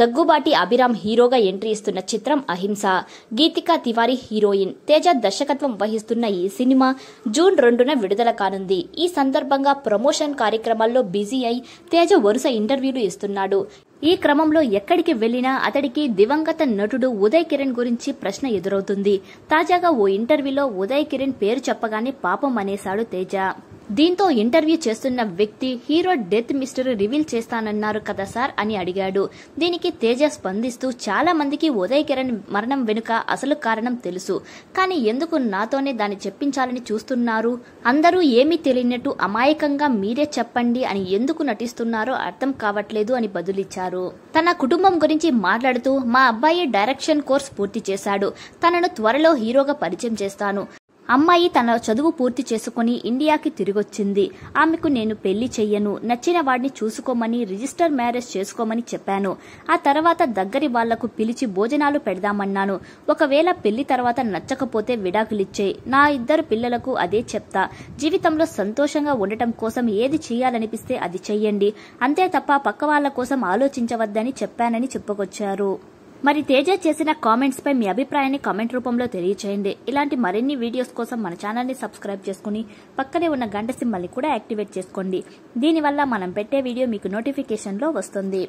దగ్గుబాటి అభిరామ్ హీరోగా ఎంట్రీ ఇస్తున్న చిత్రం అహింస గీతికా తివారీ హీరోయిన్ తేజ దర్శకత్వం వహిస్తున్న ఈ సినిమా జూన్ రెండున విడుదల కానుంది ఈ సందర్భంగా ప్రమోషన్ కార్యక్రమాల్లో బిజీ అయి తేజ వరుస ఇంటర్వ్యూలు ఇస్తున్నాడు ఈ క్రమంలో ఎక్కడికి వెళ్లినా అతడికి దివంగత నటుడు ఉదయ్ కిరణ్ గురించి ప్రశ్న ఎదురవుతుంది తాజాగా ఓ ఇంటర్వ్యూలో ఉదయ్ కిరణ్ పేరు చెప్పగానే పాపం అనేశాడు తేజ దీంతో ఇంటర్వ్యూ చేస్తున్న వ్యక్తి హీరో డెత్ మిస్టరీ రివీల్ చేస్తానన్నారు కదా సార్ అని అడిగాడు దీనికి తేజ స్పందిస్తూ చాలా మందికి ఉదయ్ కిరణ్ మరణం వెనుక అసలు కారణం తెలుసు కానీ ఎందుకు నాతోనే దాన్ని చెప్పించాలని చూస్తున్నారు అందరూ ఏమీ తెలియనట్టు అమాయకంగా మీరే చెప్పండి అని ఎందుకు నటిస్తున్నారో అర్థం కావట్లేదు అని బదులిచ్చారు తన కుటుంబం గురించి మాట్లాడుతూ మా అబ్బాయి డైరెక్షన్ కోర్స్ పూర్తి చేశాడు తనను త్వరలో హీరోగా పరిచయం చేస్తాను అమ్మాయి తన చదువు పూర్తి చేసుకుని ఇండియాకి తిరిగొచ్చింది ఆమెకు నేను పెళ్లి చెయ్యను నచ్చిన వాడిని చూసుకోమని రిజిస్టర్ మ్యారేజ్ చేసుకోమని చెప్పాను ఆ తర్వాత దగ్గరి వాళ్లకు పిలిచి భోజనాలు పెడదామన్నాను ఒకవేళ పెళ్లి తర్వాత నచ్చకపోతే విడాకులిచ్చే నా ఇద్దరు పిల్లలకు అదే చెప్తా జీవితంలో సంతోషంగా ఉండటం కోసం ఏది చేయాలనిపిస్తే అది చెయ్యండి అంతే తప్ప పక్క వాళ్ల కోసం ఆలోచించవద్దని చెప్పానని చెప్పుకొచ్చారు మరి తేజ చేసిన కామెంట్స్ పై మీ అభిప్రాయాన్ని కామెంట్ రూపంలో తెలియచేయండి ఇలాంటి మరిన్ని వీడియోస్ కోసం మన ఛానల్ని సబ్స్క్రైబ్ చేసుకుని పక్కనే ఉన్న గంట సింబల్ని కూడా యాక్టివేట్ చేసుకోండి దీనివల్ల మనం పెట్టే వీడియో మీకు నోటిఫికేషన్లో వస్తుంది